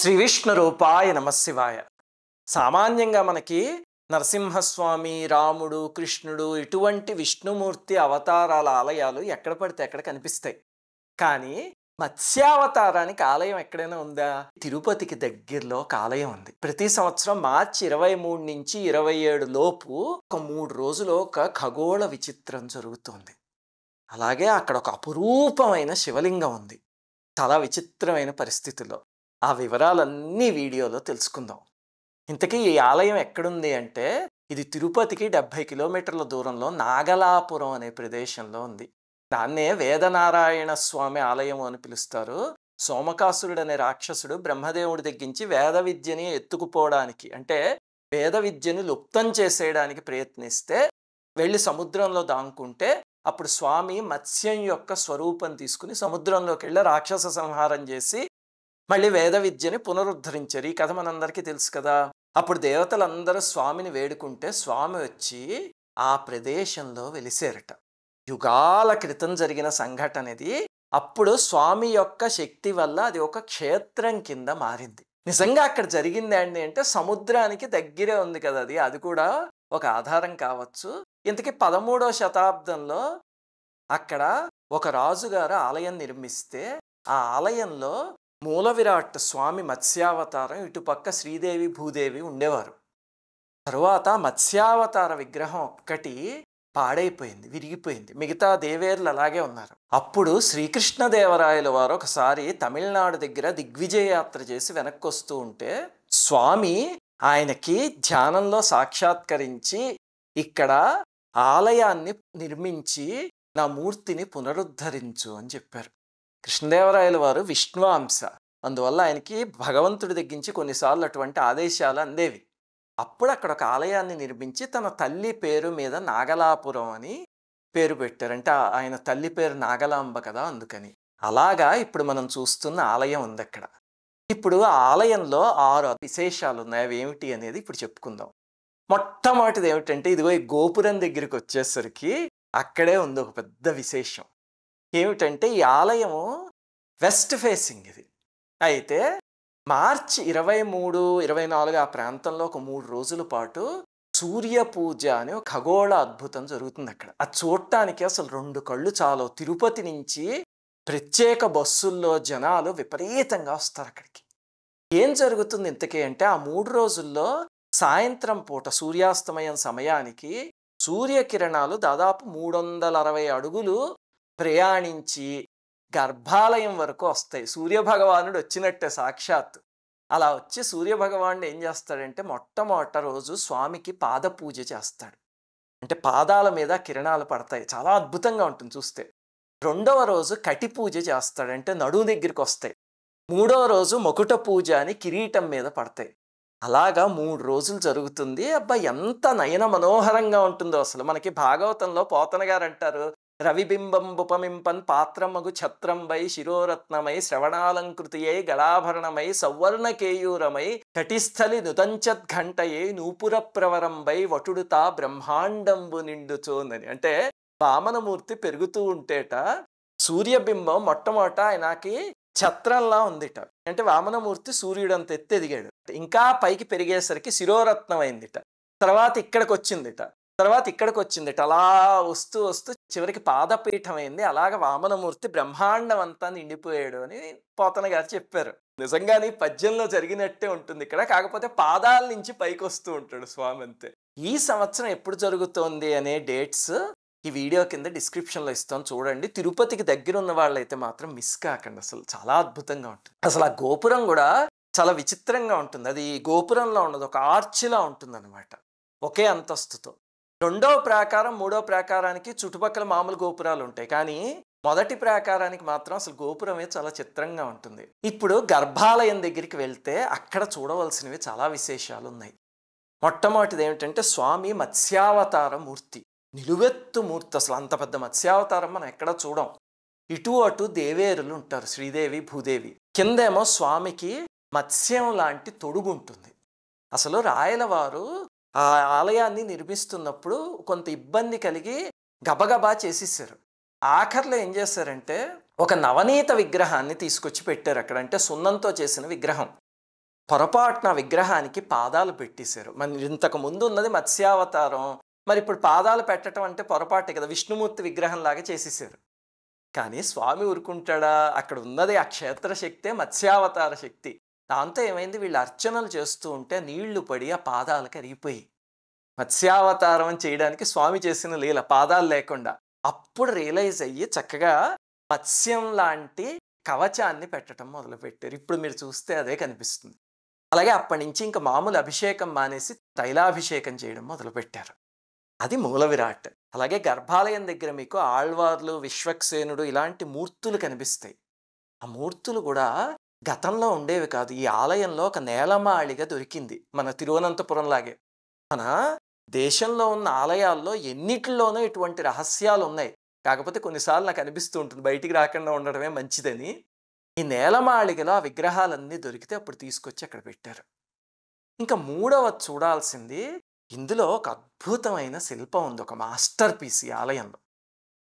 శ్రీ విష్ణు రూపాయ నమశివాయ సామాన్యంగా మనకి నరసింహస్వామి రాముడు కృష్ణుడు ఇటువంటి విష్ణుమూర్తి అవతారాల ఆలయాలు ఎక్కడ పడితే ఎక్కడ కనిపిస్తాయి కానీ మత్స్యావతారానికి ఆలయం ఎక్కడైనా ఉందా తిరుపతికి దగ్గరలో ఒక ఆలయం ఉంది ప్రతి సంవత్సరం మార్చి ఇరవై మూడు నుంచి ఇరవై ఏడు లోపు ఒక మూడు రోజులు ఒక ఖగోళ విచిత్రం జరుగుతుంది అలాగే అక్కడ ఒక అపురూపమైన శివలింగం ఉంది చాలా విచిత్రమైన పరిస్థితుల్లో ఆ వివరాలన్నీ వీడియోలో తెలుసుకుందాం ఇంతకీ ఈ ఆలయం ఎక్కడుంది అంటే ఇది తిరుపతికి డెబ్భై కిలోమీటర్ల దూరంలో నాగలాపురం అనే ప్రదేశంలో ఉంది దాన్నే వేదనారాయణ స్వామి ఆలయం అని పిలుస్తారు సోమకాసురుడు అనే రాక్షసుడు బ్రహ్మదేవుడి దగ్గించి వేద విద్యని ఎత్తుకుపోవడానికి అంటే వేద విద్యని లుప్తం చేసేయడానికి ప్రయత్నిస్తే వెళ్ళి సముద్రంలో దాంకుంటే అప్పుడు స్వామి మత్స్యం యొక్క స్వరూపం తీసుకుని సముద్రంలోకి వెళ్ళి రాక్షస సంహారం చేసి మళ్ళీ వేద విద్యని పునరుద్ధరించారు ఈ కథ మనందరికీ తెలుసు కదా అప్పుడు దేవతలందరూ స్వామిని వేడుకుంటే స్వామి వచ్చి ఆ ప్రదేశంలో వెలిసేరట యుగాల క్రితం జరిగిన సంఘటన అప్పుడు స్వామి యొక్క శక్తి వల్ల అది ఒక క్షేత్రం కింద మారింది నిజంగా అక్కడ జరిగింది అంటే సముద్రానికి దగ్గరే ఉంది కదా అది అది కూడా ఒక ఆధారం కావచ్చు ఇంతకీ పదమూడవ శతాబ్దంలో అక్కడ ఒక రాజుగారు ఆలయం నిర్మిస్తే ఆ ఆలయంలో మూల విరాట్ స్వామి మత్స్యావతారం ఇటుపక్క శ్రీదేవి భూదేవి ఉండేవారు తరువాత మత్స్యావతార విగ్రహం ఒక్కటి పాడైపోయింది విరిగిపోయింది మిగతా దేవేర్లు అలాగే ఉన్నారు అప్పుడు శ్రీకృష్ణదేవరాయల వారు ఒకసారి తమిళనాడు దగ్గర దిగ్విజయ యాత్ర చేసి వెనక్కి వస్తూ ఉంటే స్వామి ఆయనకి ధ్యానంలో సాక్షాత్కరించి ఇక్కడ ఆలయాన్ని నిర్మించి నా మూర్తిని పునరుద్ధరించు అని చెప్పారు కృష్ణదేవరాయల వారు విష్ణువాంస అందువల్ల ఆయనకి భగవంతుడి దగ్గరించి కొన్నిసార్లు అటువంటి ఆదేశాలు అందేవి అప్పుడు అక్కడ ఒక ఆలయాన్ని నిర్మించి తన తల్లి పేరు మీద నాగలాపురం అని పేరు పెట్టారంటే ఆయన తల్లి పేరు నాగలాంబ కదా అందుకని అలాగా ఇప్పుడు మనం చూస్తున్న ఆలయం ఉంది అక్కడ ఇప్పుడు ఆ ఆలయంలో ఆరు విశేషాలు ఉన్నాయి అవి ఏమిటి అనేది ఇప్పుడు చెప్పుకుందాం మొట్టమొదటిది ఏమిటంటే ఇదిగో ఈ గోపురం దగ్గరికి వచ్చేసరికి అక్కడే ఉంది ఒక పెద్ద విశేషం ఏమిటంటే ఈ ఆలయము వెస్ట్ ఫేసింగ్ ఇది అయితే మార్చి ఇరవై మూడు ఇరవై నాలుగు ఆ ప్రాంతంలో ఒక మూడు రోజుల పాటు సూర్య పూజ అనే ఒక ఖగోళ అద్భుతం జరుగుతుంది అక్కడ అది చూడటానికి అసలు రెండు కళ్ళు చాలు తిరుపతి నుంచి ప్రత్యేక బస్సుల్లో జనాలు విపరీతంగా వస్తారు అక్కడికి ఏం జరుగుతుంది ఇంతకీ అంటే ఆ మూడు రోజుల్లో సాయంత్రం పూట సూర్యాస్తమయం సమయానికి సూర్యకిరణాలు దాదాపు మూడు వందల అరవై అడుగులు ప్రయాణించి గర్భాలయం వరకు వస్తాయి సూర్యభగవానుడు వచ్చినట్టే సాక్షాత్ అలా వచ్చి సూర్యభగవానుడు ఏం చేస్తాడంటే మొట్టమొదట రోజు స్వామికి పాద పూజ చేస్తాడు అంటే పాదాల మీద కిరణాలు పడతాయి చాలా అద్భుతంగా ఉంటుంది చూస్తే రెండవ రోజు కటి పూజ చేస్తాడంటే నడువు దగ్గరికి వస్తాయి మూడవ రోజు మొకుట పూజ అని కిరీటం మీద పడతాయి అలాగా మూడు రోజులు జరుగుతుంది అబ్బాయి ఎంత నయన మనోహరంగా ఉంటుందో అసలు మనకి భాగవతంలో పోతన గారు అంటారు రవిబింబం ఉపమింపన్ పాత్రమగు ఛత్రంబై శిరోరత్నమై శ్రవణాలంకృతియై గళాభరణమై సౌవర్ణకేయూరమై కటిస్థలి నుదంచద్ఘంటయే నూపుర ప్రవరంబై వటుడుతా బ్రహ్మాండంబు నిండుచోందని అంటే వామనమూర్తి పెరుగుతూ ఉంటేట సూర్యబింబం మొట్టమొదట ఆయనకి ఛత్రంలా ఉందిట అంటే వామనమూర్తి సూర్యుడు అంత ఎత్తి ఎదిగాడు ఇంకా పైకి పెరిగేసరికి శిరోరత్నం అయిందిట తర్వాత ఇక్కడికి వచ్చిందిట తర్వాత ఇక్కడికి వచ్చిందిట అలా వస్తూ వస్తూ చివరికి పాదపీఠం అయింది అలాగ వామనమూర్తి బ్రహ్మాండం అంతా నిండిపోయాడు అని పోతన గారు చెప్పారు నిజంగానే పద్యంలో జరిగినట్టే ఉంటుంది ఇక్కడ కాకపోతే పాదాల నుంచి పైకి వస్తూ ఉంటాడు స్వామి అంతే ఈ సంవత్సరం ఎప్పుడు జరుగుతోంది అనే డేట్స్ ఈ వీడియో కింద డిస్క్రిప్షన్లో ఇస్తాను చూడండి తిరుపతికి దగ్గర ఉన్న వాళ్ళైతే మాత్రం మిస్ కాకండి అసలు చాలా అద్భుతంగా ఉంటుంది అసలు ఆ గోపురం కూడా చాలా విచిత్రంగా ఉంటుంది అది గోపురంలో ఉండదు ఒక ఆర్చిలా ఉంటుంది అనమాట ఒకే అంతస్తుతో రెండవ ప్రాకారం మూడవ ప్రాకారానికి చుట్టుపక్కల మామూలు గోపురాలు ఉంటాయి కానీ మొదటి ప్రాకారానికి మాత్రం అసలు గోపురమే చాలా చిత్రంగా ఉంటుంది ఇప్పుడు గర్భాలయం దగ్గరికి వెళ్తే అక్కడ చూడవలసినవి చాలా విశేషాలు ఉన్నాయి మొట్టమొదటిది ఏమిటంటే స్వామి మత్స్యావతార మూర్తి నిలువెత్తు మూర్తి అసలు అంత పెద్ద మత్స్యావతారం మనం ఎక్కడ చూడం ఇటు అటు దేవేరులు ఉంటారు శ్రీదేవి భూదేవి కిందేమో స్వామికి మత్స్యం లాంటి తొడుగుంటుంది అసలు రాయలవారు ఆ ఆలయాన్ని నిర్మిస్తున్నప్పుడు కొంత ఇబ్బంది కలిగి గబగబా చేసేసారు ఆఖర్లో ఏం చేశారంటే ఒక నవనీత విగ్రహాన్ని తీసుకొచ్చి పెట్టారు అక్కడ అంటే సున్నంతో చేసిన విగ్రహం పొరపాటున విగ్రహానికి పాదాలు పెట్టేశారు మన ఇంతకు ముందు ఉన్నది మత్స్యావతారం మరి ఇప్పుడు పాదాలు పెట్టడం అంటే పొరపాటే కదా విష్ణుమూర్తి విగ్రహంలాగా చేసేసారు కానీ స్వామి ఊరుకుంటాడా అక్కడ ఉన్నది ఆ క్షేత్ర శక్తే మత్స్యావతార శక్తి దాంతో ఏమైంది వీళ్ళు అర్చనలు చేస్తూ ఉంటే నీళ్లు పడి ఆ పాదాలు అరిగిపోయి మత్స్యావతారం చేయడానికి స్వామి చేసిన లీల పాదాలు లేకుండా అప్పుడు రియలైజ్ అయ్యి చక్కగా మత్స్యం లాంటి కవచాన్ని పెట్టడం మొదలుపెట్టారు ఇప్పుడు మీరు చూస్తే అదే కనిపిస్తుంది అలాగే అప్పటి నుంచి ఇంకా మామూలు అభిషేకం మానేసి తైలాభిషేకం చేయడం మొదలుపెట్టారు అది మూల విరాట్ అలాగే గర్భాలయం దగ్గర మీకు ఆళ్వార్లు విశ్వక్సేనుడు ఇలాంటి మూర్తులు కనిపిస్తాయి ఆ మూర్తులు కూడా గతంలో ఉండేవి కాదు ఈ ఆలయంలో ఒక నేలమాళిగా దొరికింది మన తిరువనంతపురం లాగే మన దేశంలో ఉన్న ఆలయాల్లో ఎన్నిటిలోనూ ఇటువంటి రహస్యాలు ఉన్నాయి కాకపోతే కొన్నిసార్లు నాకు అనిపిస్తూ ఉంటుంది బయటికి రాకుండా ఉండడమే మంచిదని ఈ నేలమాళిగలో ఆ విగ్రహాలన్నీ దొరికితే అప్పుడు తీసుకొచ్చి అక్కడ పెట్టారు ఇంకా మూడవ చూడాల్సింది ఇందులో ఒక అద్భుతమైన శిల్పం ఉంది ఒక మాస్టర్ పీస్ ఈ ఆలయంలో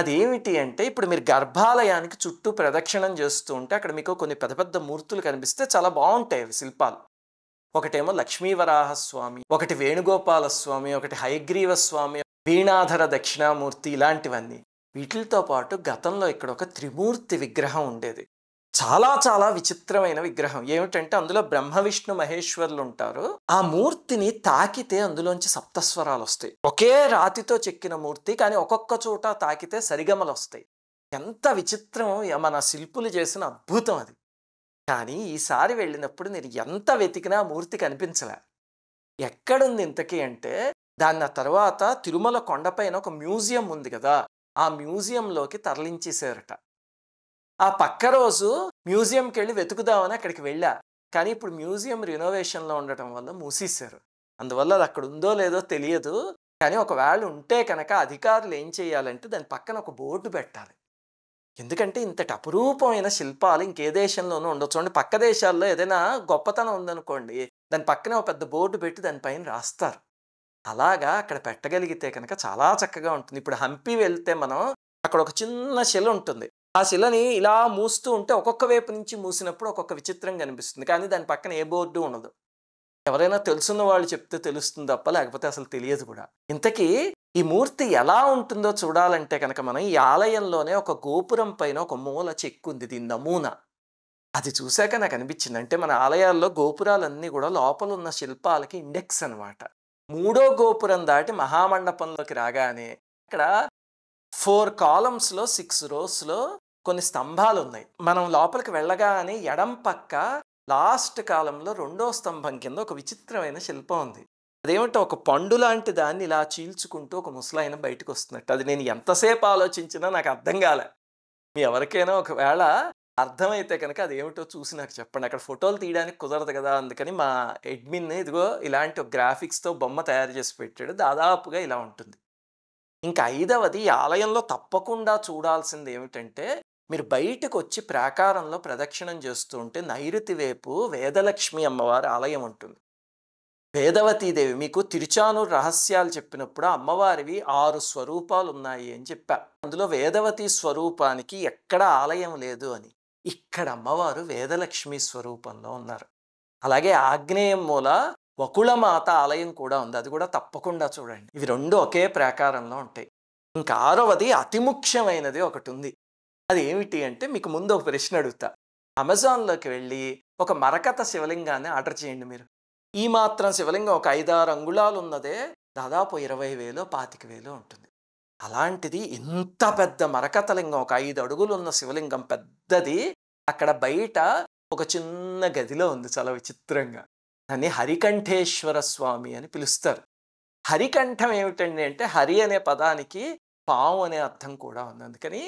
అదేమిటి అంటే ఇప్పుడు మీరు గర్భాలయానికి చుట్టూ ప్రదక్షిణం చేస్తూ ఉంటే అక్కడ మీకు కొన్ని పెద్ద పెద్ద మూర్తులు కనిపిస్తే చాలా బాగుంటాయి అవి శిల్పాలు ఒకటేమో లక్ష్మీవరాహస్వామి స్వామి ఒకటి వేణుగోపాల స్వామి ఒకటి హయగ్రీవ స్వామి వీణాధర దక్షిణామూర్తి ఇలాంటివన్నీ వీటితో పాటు గతంలో ఇక్కడ ఒక త్రిమూర్తి విగ్రహం ఉండేది చాలా చాలా విచిత్రమైన విగ్రహం ఏమిటంటే అందులో బ్రహ్మ విష్ణు మహేశ్వరులు ఉంటారు ఆ మూర్తిని తాకితే అందులోంచి సప్తస్వరాలు వస్తాయి ఒకే రాతితో చెక్కిన మూర్తి కానీ ఒక్కొక్క చోట తాకితే సరిగమలు వస్తాయి ఎంత విచిత్రం మన శిల్పులు చేసిన అద్భుతం అది కానీ ఈసారి వెళ్ళినప్పుడు నేను ఎంత వెతికినా మూర్తి కనిపించలే ఎక్కడుంది ఇంతకీ అంటే దాని తర్వాత తిరుమల కొండపైన ఒక మ్యూజియం ఉంది కదా ఆ మ్యూజియంలోకి తరలించేశారట ఆ పక్క రోజు మ్యూజియంకి వెళ్ళి వెతుకుదామని అక్కడికి వెళ్ళా కానీ ఇప్పుడు మ్యూజియం రినోవేషన్లో ఉండటం వల్ల మూసేశారు అందువల్ల అది అక్కడ ఉందో లేదో తెలియదు కానీ ఒకవేళ ఉంటే కనుక అధికారులు ఏం చేయాలంటే దాని పక్కన ఒక బోర్డు పెట్టాలి ఎందుకంటే ఇంతటి అపురూపమైన శిల్పాలు ఇంకే దేశంలోనూ ఉండవచ్చు చూడండి పక్క దేశాల్లో ఏదైనా గొప్పతనం ఉందనుకోండి దాని పక్కనే ఒక పెద్ద బోర్డు పెట్టి దానిపైన రాస్తారు అలాగా అక్కడ పెట్టగలిగితే కనుక చాలా చక్కగా ఉంటుంది ఇప్పుడు హంపి వెళ్తే మనం అక్కడ ఒక చిన్న శిల ఉంటుంది ఆ శిలని ఇలా మూస్తూ ఉంటే ఒక్కొక్క వైపు నుంచి మూసినప్పుడు ఒక్కొక్క విచిత్రం కనిపిస్తుంది కానీ దాని పక్కన ఏ బోర్డు ఉండదు ఎవరైనా తెలుసున్న వాళ్ళు చెప్తే తెలుస్తుంది తప్ప లేకపోతే అసలు తెలియదు కూడా ఇంతకీ ఈ మూర్తి ఎలా ఉంటుందో చూడాలంటే కనుక మనం ఈ ఆలయంలోనే ఒక గోపురం పైన ఒక మూల చెక్కుంది దీని నమూనా అది చూశాక నాకు అనిపించింది అంటే మన ఆలయాల్లో గోపురాలన్నీ కూడా లోపల ఉన్న శిల్పాలకి ఇండెక్స్ అనమాట మూడో గోపురం దాటి మహామండపంలోకి రాగానే ఇక్కడ ఫోర్ కాలమ్స్లో సిక్స్ రోస్లో కొన్ని స్తంభాలు ఉన్నాయి మనం లోపలికి వెళ్ళగానే ఎడం పక్క లాస్ట్ కాలంలో రెండో స్తంభం కింద ఒక విచిత్రమైన శిల్పం ఉంది అదేమంటే ఒక పండు లాంటి దాన్ని ఇలా చీల్చుకుంటూ ఒక ముసలాయన బయటకు వస్తున్నట్టు అది నేను ఎంతసేపు ఆలోచించినా నాకు అర్థం కాలే మీ ఎవరికైనా ఒకవేళ అర్థమైతే కనుక అదేమిటో చూసి నాకు చెప్పండి అక్కడ ఫోటోలు తీయడానికి కుదరదు కదా అందుకని మా అడ్మిన్ ఇదిగో ఇలాంటి గ్రాఫిక్స్తో బొమ్మ తయారు చేసి పెట్టాడు దాదాపుగా ఇలా ఉంటుంది ఇంకా ఐదవది ఆలయంలో తప్పకుండా చూడాల్సింది ఏమిటంటే మీరు బయటకు వచ్చి ప్రాకారంలో ప్రదక్షిణం చేస్తూ ఉంటే నైరుతి వైపు వేదలక్ష్మి అమ్మవారి ఆలయం ఉంటుంది వేదవతీదేవి మీకు తిరుచానూరు రహస్యాలు చెప్పినప్పుడు అమ్మవారివి ఆరు స్వరూపాలు ఉన్నాయి అని చెప్పా అందులో వేదవతి స్వరూపానికి ఎక్కడ ఆలయం లేదు అని ఇక్కడ అమ్మవారు వేదలక్ష్మి స్వరూపంలో ఉన్నారు అలాగే ఆగ్నేయం మూల వకుళమాత ఆలయం కూడా ఉంది అది కూడా తప్పకుండా చూడండి ఇవి రెండు ఒకే ప్రాకారంలో ఉంటాయి ఇంకా ఆరవది అతి ముఖ్యమైనది ఒకటి ఉంది అది ఏమిటి అంటే మీకు ముందు ఒక ప్రశ్న అడుగుతా అమెజాన్లోకి వెళ్ళి ఒక మరకత శివలింగాన్ని ఆర్డర్ చేయండి మీరు ఈ మాత్రం శివలింగం ఒక ఐదారు అంగుళాలు ఉన్నదే దాదాపు ఇరవై వేలు పాతిక వేలు ఉంటుంది అలాంటిది ఇంత పెద్ద మరకతలింగం లింగం ఒక ఐదు అడుగులు ఉన్న శివలింగం పెద్దది అక్కడ బయట ఒక చిన్న గదిలో ఉంది చాలా విచిత్రంగా దాన్ని హరికంఠేశ్వర స్వామి అని పిలుస్తారు హరికంఠం ఏమిటండి అంటే హరి అనే పదానికి పాము అనే అర్థం కూడా ఉంది అందుకని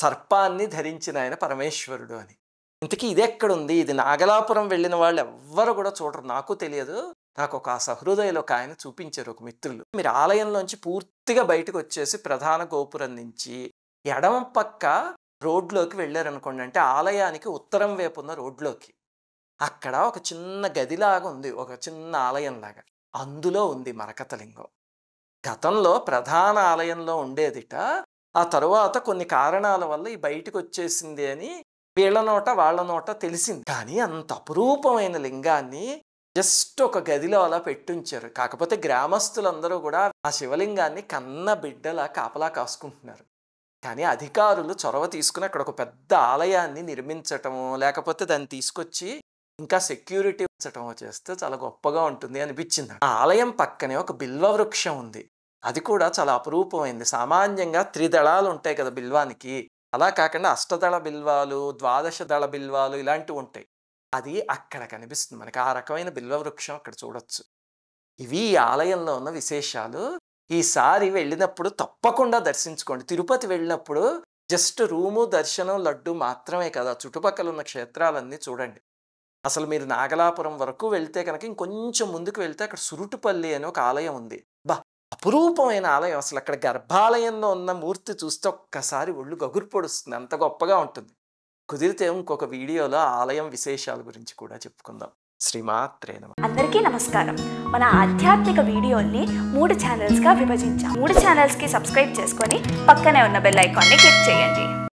సర్పాన్ని ధరించిన ఆయన పరమేశ్వరుడు అని ఇంతకీ ఇది ఎక్కడుంది ఇది నాగలాపురం వెళ్ళిన వాళ్ళు ఎవ్వరు కూడా చూడరు నాకు తెలియదు నాకు ఒక సహృదయలో ఒక ఆయన చూపించారు ఒక మిత్రులు మీరు ఆలయంలోంచి పూర్తిగా బయటకు వచ్చేసి ప్రధాన గోపురం నుంచి ఎడమ పక్క రోడ్లోకి వెళ్ళారనుకోండి అంటే ఆలయానికి ఉత్తరం వైపు ఉన్న రోడ్లోకి అక్కడ ఒక చిన్న గదిలాగా ఉంది ఒక చిన్న ఆలయంలాగా అందులో ఉంది మరకతలింగం గతంలో ప్రధాన ఆలయంలో ఉండేదిట ఆ తరువాత కొన్ని కారణాల వల్ల ఈ బయటకు వచ్చేసింది అని వీళ్ళ నోట వాళ్ళ నోట తెలిసింది కానీ అంత అపురూపమైన లింగాన్ని జస్ట్ ఒక గదిలో అలా పెట్టుంచారు కాకపోతే గ్రామస్తులందరూ కూడా ఆ శివలింగాన్ని కన్న బిడ్డలా కాపలా కాసుకుంటున్నారు కానీ అధికారులు చొరవ తీసుకుని అక్కడ ఒక పెద్ద ఆలయాన్ని నిర్మించటము లేకపోతే దాన్ని తీసుకొచ్చి ఇంకా సెక్యూరిటీ ఉంచడం చేస్తే చాలా గొప్పగా ఉంటుంది అనిపించింది ఆ ఆలయం పక్కనే ఒక బిల్వ వృక్షం ఉంది అది కూడా చాలా అపురూపమైంది సామాన్యంగా త్రిదళాలు ఉంటాయి కదా బిల్వానికి అలా కాకుండా అష్టదళ బిల్వాలు ద్వాదశ దళ బిల్వాలు ఇలాంటివి ఉంటాయి అది అక్కడ కనిపిస్తుంది మనకి ఆ రకమైన బిల్వ వృక్షం అక్కడ చూడొచ్చు ఇవి ఈ ఆలయంలో ఉన్న విశేషాలు ఈసారి వెళ్ళినప్పుడు తప్పకుండా దర్శించుకోండి తిరుపతి వెళ్ళినప్పుడు జస్ట్ రూము దర్శనం లడ్డు మాత్రమే కదా చుట్టుపక్కల ఉన్న క్షేత్రాలన్నీ చూడండి అసలు మీరు నాగలాపురం వరకు వెళ్తే కనుక ఇంకొంచెం ముందుకు వెళ్తే అక్కడ సురుటుపల్లి అని ఒక ఆలయం ఉంది బా అపురూపమైన ఆలయం అసలు అక్కడ గర్భాలయంలో ఉన్న మూర్తి చూస్తే ఒక్కసారి ఒళ్ళు గగురు పొడుస్తుంది అంత గొప్పగా ఉంటుంది కుదిరితే ఇంకొక వీడియోలో ఆలయం విశేషాల గురించి కూడా చెప్పుకుందాం శ్రీమాత్రే నమ అందరికీ నమస్కారం మన ఆధ్యాత్మిక వీడియోల్ని మూడు ఛానల్స్గా విభజించాం మూడు ఛానల్స్కి సబ్స్క్రైబ్ చేసుకొని పక్కనే ఉన్న బెల్ ఐకాన్ని క్లిక్ చేయండి